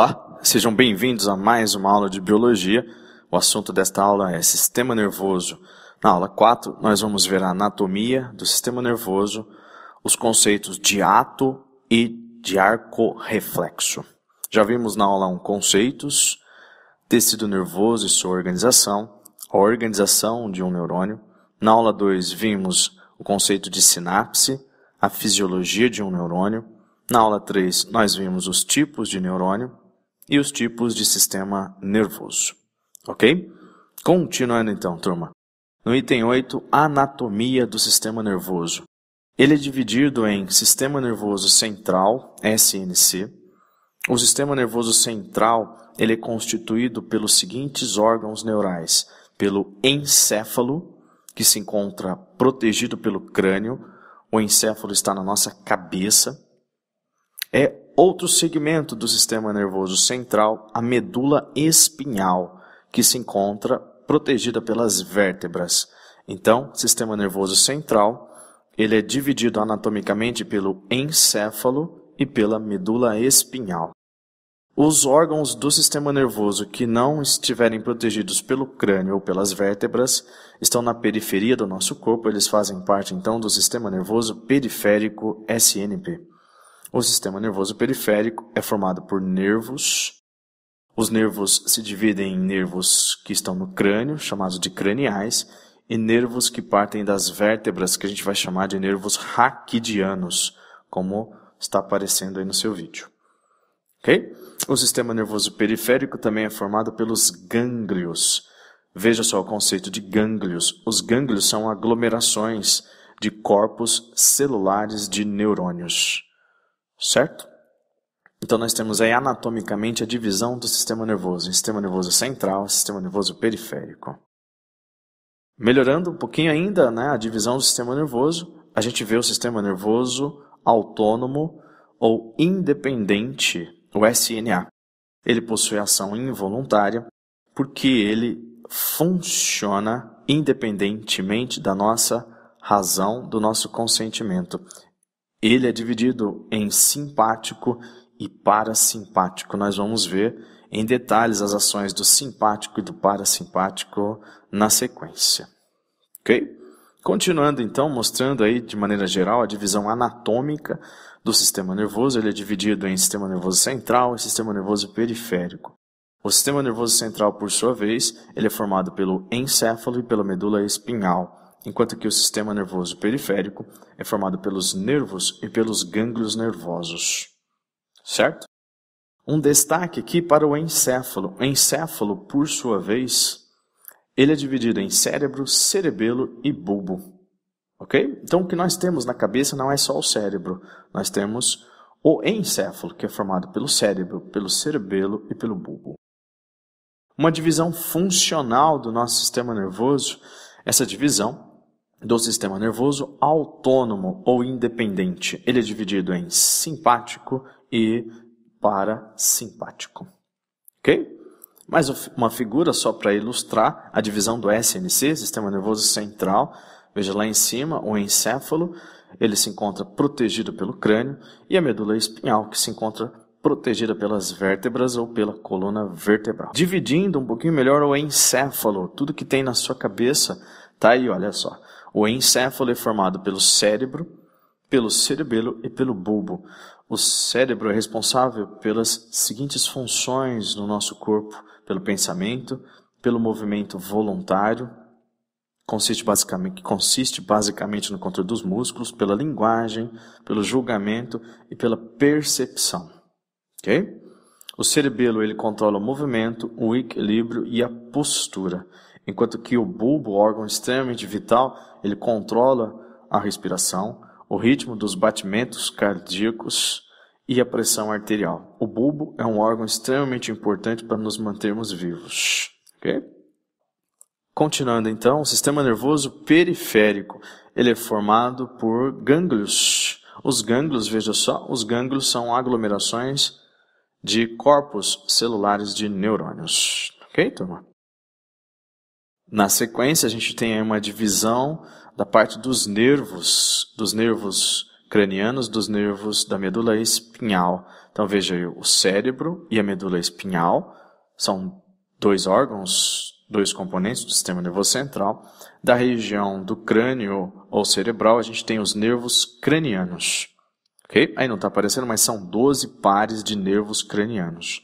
Olá, sejam bem-vindos a mais uma aula de biologia. O assunto desta aula é sistema nervoso. Na aula 4, nós vamos ver a anatomia do sistema nervoso, os conceitos de ato e de arco-reflexo. Já vimos na aula 1 conceitos, tecido nervoso e sua organização, a organização de um neurônio. Na aula 2, vimos o conceito de sinapse, a fisiologia de um neurônio. Na aula 3, nós vimos os tipos de neurônio e os tipos de sistema nervoso. Ok? Continuando então, turma. No item 8, anatomia do sistema nervoso. Ele é dividido em sistema nervoso central, SNC. O sistema nervoso central ele é constituído pelos seguintes órgãos neurais: pelo encéfalo, que se encontra protegido pelo crânio. O encéfalo está na nossa cabeça. É outro segmento do sistema nervoso central, a medula espinhal, que se encontra protegida pelas vértebras. Então, sistema nervoso central, ele é dividido anatomicamente pelo encéfalo e pela medula espinhal. Os órgãos do sistema nervoso que não estiverem protegidos pelo crânio ou pelas vértebras estão na periferia do nosso corpo, eles fazem parte então do sistema nervoso periférico SNP. O sistema nervoso periférico é formado por nervos. Os nervos se dividem em nervos que estão no crânio, chamados de craniais, e nervos que partem das vértebras, que a gente vai chamar de nervos raquidianos, como está aparecendo aí no seu vídeo. Ok? O sistema nervoso periférico também é formado pelos gânglios. Veja só o conceito de gânglios. Os gânglios são aglomerações de corpos celulares de neurônios certo? Então nós temos aí anatomicamente a divisão do sistema nervoso, sistema nervoso central, sistema nervoso periférico. Melhorando um pouquinho ainda né, a divisão do sistema nervoso, a gente vê o sistema nervoso autônomo ou independente, o SNA. Ele possui ação involuntária porque ele funciona independentemente da nossa razão, do nosso consentimento. Ele é dividido em simpático e parasimpático. Nós vamos ver em detalhes as ações do simpático e do parasimpático na sequência. Ok? Continuando então, mostrando aí de maneira geral a divisão anatômica do sistema nervoso, ele é dividido em sistema nervoso central e sistema nervoso periférico. O sistema nervoso central, por sua vez, ele é formado pelo encéfalo e pela medula espinhal enquanto que o sistema nervoso periférico é formado pelos nervos e pelos gânglios nervosos. Certo? Um destaque aqui para o encéfalo. O encéfalo, por sua vez, ele é dividido em cérebro, cerebelo e bulbo. Ok? Então, o que nós temos na cabeça não é só o cérebro, nós temos o encéfalo, que é formado pelo cérebro, pelo cerebelo e pelo bulbo. Uma divisão funcional do nosso sistema nervoso, essa divisão do sistema nervoso autônomo ou independente. Ele é dividido em simpático e parasimpático. Ok? Mais uma figura só para ilustrar a divisão do SNC, sistema nervoso central. Veja lá em cima o encéfalo, ele se encontra protegido pelo crânio, e a medula espinhal, que se encontra protegida pelas vértebras ou pela coluna vertebral. Dividindo um pouquinho melhor o encéfalo, tudo que tem na sua cabeça, tá aí, olha só. O encéfalo é formado pelo cérebro, pelo cerebelo e pelo bulbo. O cérebro é responsável pelas seguintes funções no nosso corpo: pelo pensamento, pelo movimento voluntário, consiste basicamente, que consiste basicamente no controle dos músculos, pela linguagem, pelo julgamento e pela percepção. Ok? O cerebelo ele controla o movimento, o equilíbrio e a postura. Enquanto que o bulbo, órgão extremamente vital, ele controla a respiração, o ritmo dos batimentos cardíacos e a pressão arterial. O bulbo é um órgão extremamente importante para nos mantermos vivos. Okay? Continuando então, o sistema nervoso periférico, ele é formado por gânglios. Os gânglios, veja só, os gânglios são aglomerações de corpos celulares de neurônios. Ok, turma? Na sequência, a gente tem uma divisão da parte dos nervos, dos nervos cranianos, dos nervos da medula espinhal. Então veja aí, o cérebro e a medula espinhal são dois órgãos, dois componentes do sistema nervoso central. Da região do crânio ou cerebral, a gente tem os nervos cranianos. Ok? Aí não está aparecendo, mas são 12 pares de nervos cranianos.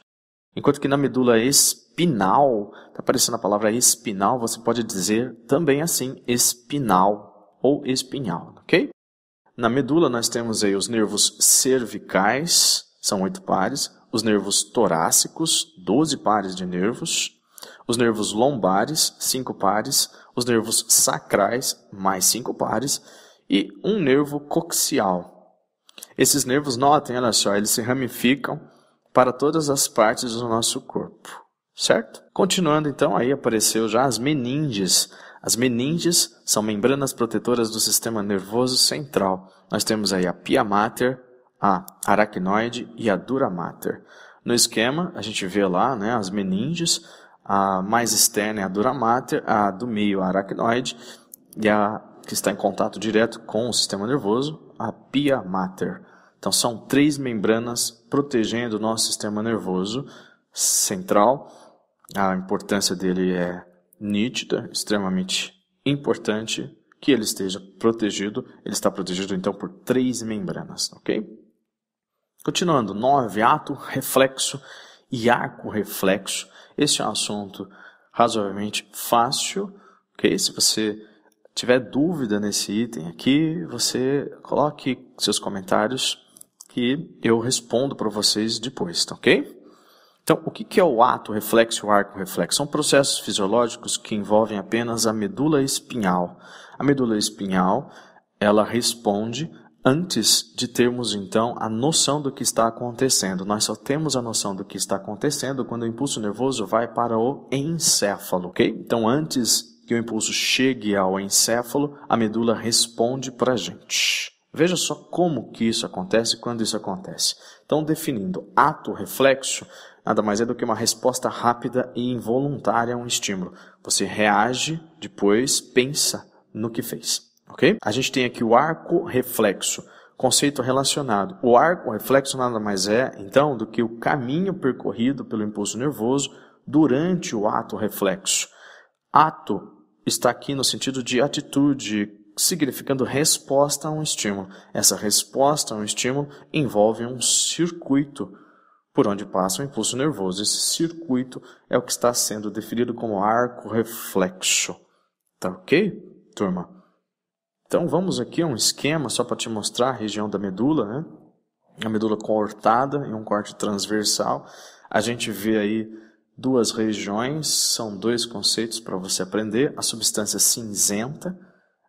Enquanto que na medula espinal, está aparecendo a palavra espinal, você pode dizer também assim espinal ou espinhal, ok? Na medula nós temos aí os nervos cervicais, são oito pares, os nervos torácicos, doze pares de nervos, os nervos lombares, cinco pares, os nervos sacrais, mais cinco pares, e um nervo coxial. Esses nervos, notem, olha só, eles se ramificam para todas as partes do nosso corpo, certo? Continuando então, aí apareceu já as meninges. As meninges são membranas protetoras do sistema nervoso central. Nós temos aí a pia mater, a aracnoide e a dura mater. No esquema, a gente vê lá né, as meninges, a mais externa é a dura mater, a do meio a aracnoide e a que está em contato direto com o sistema nervoso, a pia mater. Então são três membranas protegendo o nosso sistema nervoso central. A importância dele é nítida, extremamente importante que ele esteja protegido. Ele está protegido então por três membranas, ok? Continuando, nove ato reflexo e arco reflexo. Esse é um assunto razoavelmente fácil, ok? Se você tiver dúvida nesse item aqui, você coloque seus comentários que eu respondo para vocês depois, tá ok? Então, o que é o ato reflexo e o arco reflexo? São processos fisiológicos que envolvem apenas a medula espinhal. A medula espinhal, ela responde antes de termos então a noção do que está acontecendo. Nós só temos a noção do que está acontecendo quando o impulso nervoso vai para o encéfalo, ok? Então, antes que o impulso chegue ao encéfalo, a medula responde para a gente. Veja só como que isso acontece e quando isso acontece. Então, definindo, ato reflexo nada mais é do que uma resposta rápida e involuntária a um estímulo. Você reage, depois pensa no que fez. Ok? A gente tem aqui o arco reflexo, conceito relacionado. O arco reflexo nada mais é, então, do que o caminho percorrido pelo impulso nervoso durante o ato reflexo. Ato está aqui no sentido de atitude, significando resposta a um estímulo. Essa resposta a um estímulo envolve um circuito por onde passa o impulso nervoso. Esse circuito é o que está sendo definido como arco reflexo. Tá ok, turma? Então vamos aqui a um esquema só para te mostrar a região da medula, né? A medula cortada em um corte transversal. A gente vê aí duas regiões, são dois conceitos para você aprender: a substância cinzenta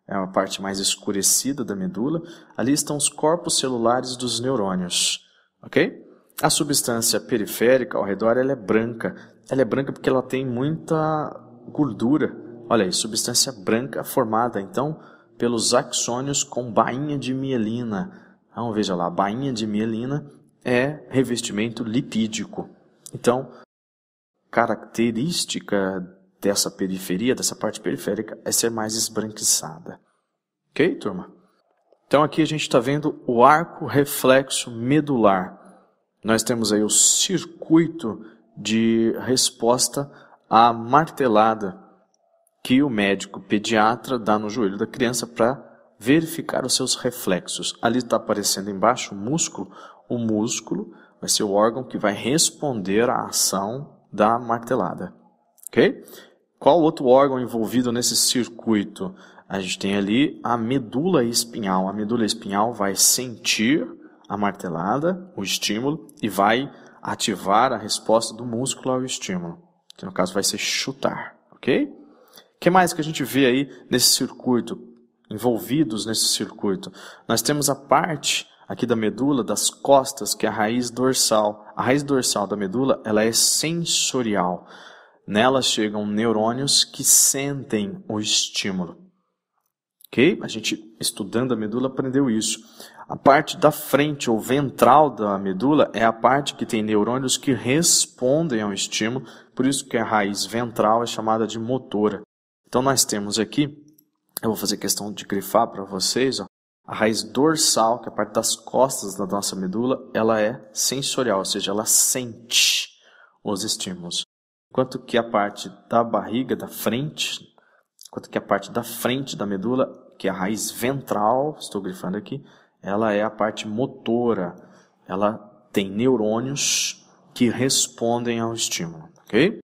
é uma parte mais escurecida da medula, ali estão os corpos celulares dos neurônios, ok? A substância periférica ao redor ela é branca. Ela é branca porque ela tem muita gordura. Olha aí, substância branca formada então pelos axônios com bainha de mielina. Então, veja lá, bainha de mielina é revestimento lipídico. Então, característica dessa periferia, dessa parte periférica, é ser mais esbranquiçada. Ok, turma? Então aqui a gente está vendo o arco reflexo medular. Nós temos aí o circuito de resposta à martelada que o médico pediatra dá no joelho da criança para verificar os seus reflexos. Ali está aparecendo embaixo o músculo. O músculo vai ser o órgão que vai responder à ação da martelada. Ok? Qual outro órgão envolvido nesse circuito? A gente tem ali a medula espinhal. A medula espinhal vai sentir a martelada, o estímulo, e vai ativar a resposta do músculo ao estímulo, que no caso vai ser chutar, ok? O que mais que a gente vê aí nesse circuito, envolvidos nesse circuito? Nós temos a parte aqui da medula, das costas, que é a raiz dorsal. A raiz dorsal da medula ela é sensorial. Nela chegam neurônios que sentem o estímulo. Ok? A gente, estudando a medula, aprendeu isso. A parte da frente ou ventral da medula é a parte que tem neurônios que respondem ao estímulo, por isso que a raiz ventral é chamada de motora. Então nós temos aqui, eu vou fazer questão de grifar para vocês, ó, a raiz dorsal, que é a parte das costas da nossa medula, ela é sensorial, ou seja, ela sente os estímulos quanto que a parte da barriga, da frente, quanto que a parte da frente da medula, que é a raiz ventral, estou grifando aqui, ela é a parte motora. Ela tem neurônios que respondem ao estímulo, ok?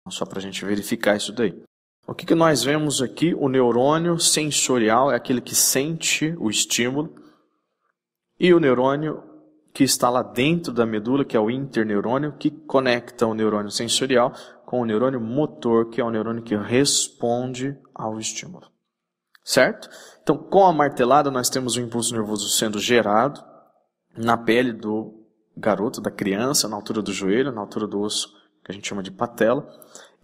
Então, só para a gente verificar isso daí. O que, que nós vemos aqui? O neurônio sensorial é aquele que sente o estímulo e o neurônio que está lá dentro da medula, que é o interneurônio, que conecta o neurônio sensorial com o neurônio motor, que é o neurônio que responde ao estímulo. Certo? Então, com a martelada, nós temos o impulso nervoso sendo gerado na pele do garoto, da criança, na altura do joelho, na altura do osso, que a gente chama de patela.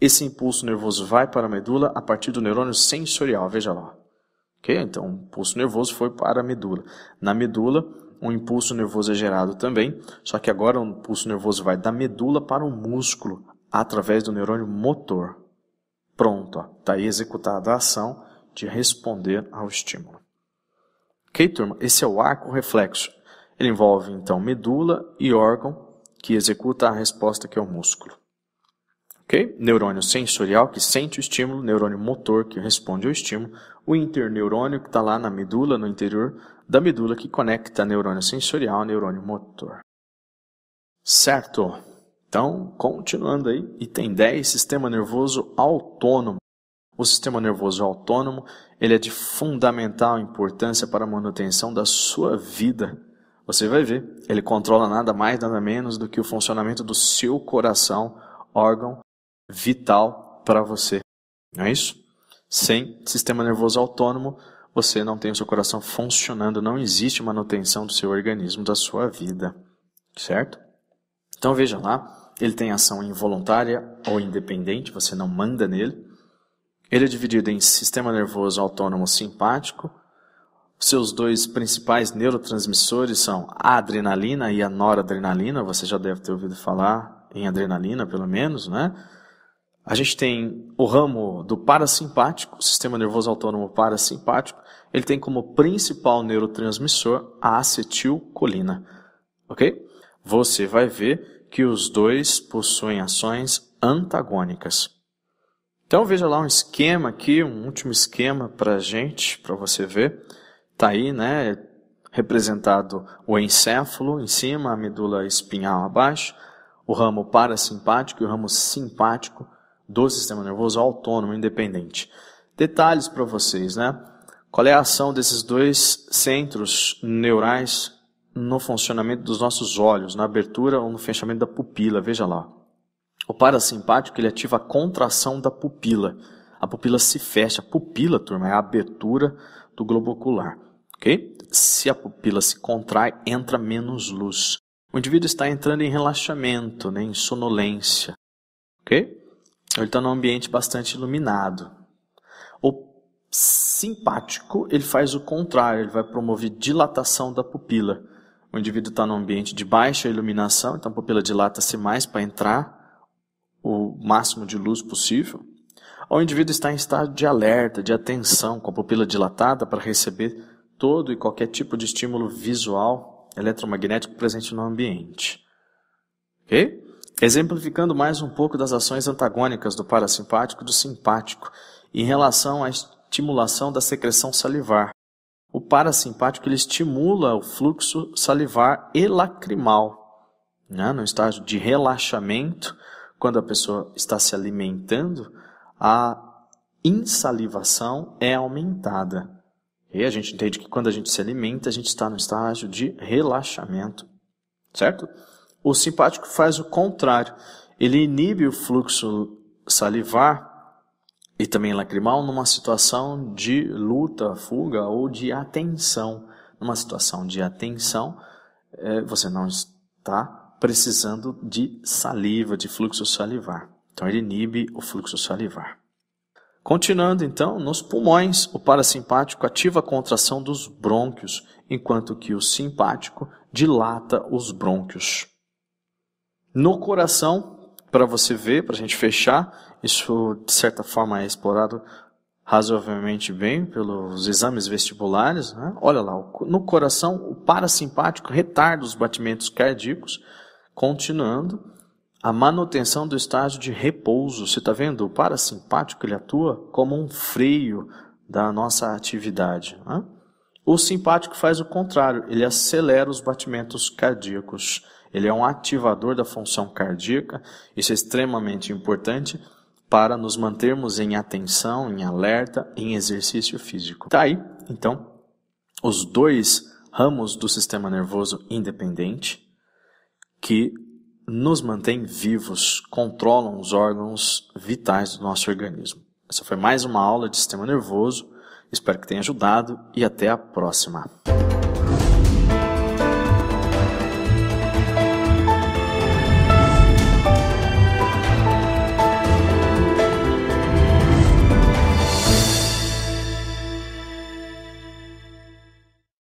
Esse impulso nervoso vai para a medula a partir do neurônio sensorial, veja lá. Okay? Então, o impulso nervoso foi para a medula. Na medula, um impulso nervoso é gerado também, só que agora o impulso nervoso vai da medula para o músculo através do neurônio motor. Pronto, está aí executada a ação de responder ao estímulo. Ok, turma? Esse é o arco reflexo. Ele envolve então medula e órgão que executa a resposta que é o músculo. Okay? Neurônio sensorial, que sente o estímulo, neurônio motor, que responde ao estímulo, o interneurônio, que está lá na medula, no interior da medula, que conecta neurônio sensorial ao neurônio motor. Certo? Então, continuando aí, item 10, sistema nervoso autônomo. O sistema nervoso autônomo ele é de fundamental importância para a manutenção da sua vida. Você vai ver, ele controla nada mais, nada menos do que o funcionamento do seu coração, órgão vital para você. Não é isso? Sem sistema nervoso autônomo, você não tem o seu coração funcionando, não existe manutenção do seu organismo, da sua vida. Certo? Então veja lá, ele tem ação involuntária ou independente, você não manda nele. Ele é dividido em sistema nervoso autônomo simpático. Seus dois principais neurotransmissores são a adrenalina e a noradrenalina. Você já deve ter ouvido falar em adrenalina, pelo menos, né? A gente tem o ramo do parasimpático, o sistema nervoso autônomo parasimpático, ele tem como principal neurotransmissor a acetilcolina. Ok? Você vai ver que os dois possuem ações antagônicas. Então veja lá um esquema aqui, um último esquema para gente, para você ver. Tá aí, né? Representado o encéfalo em cima, a medula espinhal abaixo, o ramo parasimpático e o ramo simpático do sistema nervoso autônomo, independente. Detalhes para vocês, né? Qual é a ação desses dois centros neurais no funcionamento dos nossos olhos, na abertura ou no fechamento da pupila? Veja lá. O parasimpático ele ativa a contração da pupila. A pupila se fecha. A pupila, turma, é a abertura do globo ocular. Okay? Se a pupila se contrai, entra menos luz. O indivíduo está entrando em relaxamento, né, em sonolência. Okay? Ele está num ambiente bastante iluminado. O simpático, ele faz o contrário, ele vai promover dilatação da pupila. O indivíduo está num ambiente de baixa iluminação, então a pupila dilata-se mais para entrar o máximo de luz possível. Ou o indivíduo está em estado de alerta, de atenção, com a pupila dilatada para receber todo e qualquer tipo de estímulo visual eletromagnético presente no ambiente. Ok? Exemplificando mais um pouco das ações antagônicas do parasimpático e do simpático em relação à estimulação da secreção salivar. O parasimpático ele estimula o fluxo salivar e lacrimal, né? no estágio de relaxamento, quando a pessoa está se alimentando, a insalivação é aumentada. E a gente entende que quando a gente se alimenta, a gente está no estágio de relaxamento, certo? O simpático faz o contrário. Ele inibe o fluxo salivar e também lacrimal numa situação de luta, fuga ou de atenção. Numa situação de atenção, é, você não está precisando de saliva, de fluxo salivar. Então, ele inibe o fluxo salivar. Continuando, então, nos pulmões, o parasimpático ativa a contração dos brônquios, enquanto que o simpático dilata os brônquios no coração, para você ver, para a gente fechar, isso de certa forma é explorado razoavelmente bem pelos exames vestibulares. Né? Olha lá, no coração, o parasimpático retarda os batimentos cardíacos, continuando a manutenção do estágio de repouso. Você está vendo? O parasimpático ele atua como um freio da nossa atividade. Né? O simpático faz o contrário, ele acelera os batimentos cardíacos. Ele é um ativador da função cardíaca, isso é extremamente importante para nos mantermos em atenção, em alerta, em exercício físico. Tá aí, então, os dois ramos do sistema nervoso independente que nos mantém vivos, controlam os órgãos vitais do nosso organismo. Essa foi mais uma aula de sistema nervoso. Espero que tenha ajudado e até a próxima.